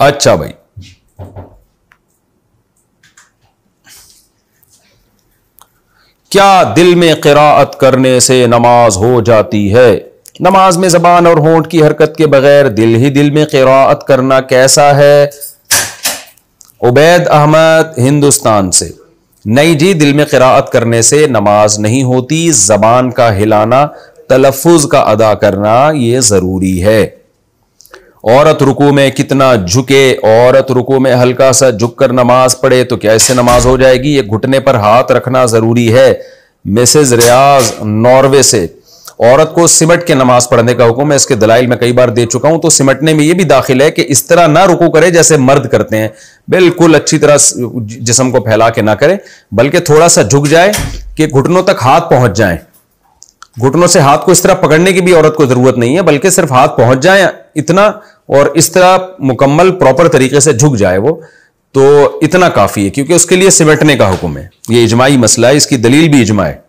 अच्छा भाई क्या दिल में किरात करने से नमाज हो जाती है नमाज में जबान और होंठ की हरकत के बगैर दिल ही दिल में किरात करना कैसा है उबैद अहमद हिंदुस्तान से नहीं जी दिल में किरात करने से नमाज नहीं होती जबान का हिलाना तलफ़ का अदा करना ये ज़रूरी है औरत रुकू में कितना झुके औरत रुकू में हल्का सा झुककर नमाज पढ़े तो क्या इससे नमाज हो जाएगी ये घुटने पर हाथ रखना जरूरी है मिसेज रियाज नॉर्वे से औरत को सिमट के नमाज पढ़ने का हुक्म है इसके दलाइल में कई बार दे चुका हूं तो सिमटने में यह भी दाखिल है कि इस तरह ना रुकू करे जैसे मर्द करते हैं बिल्कुल अच्छी तरह जिसम को फैला के ना करें बल्कि थोड़ा सा झुक जाए कि घुटनों तक हाथ पहुंच जाए घुटनों से हाथ को इस तरह पकड़ने की भी औरत को जरूरत नहीं है बल्कि सिर्फ हाथ पहुंच जाए इतना और इस तरह मुकम्मल प्रॉपर तरीके से झुक जाए वो तो इतना काफी है क्योंकि उसके लिए सिमटने का हुक्म है ये इजमाही मसला है इसकी दलील भी इजमा है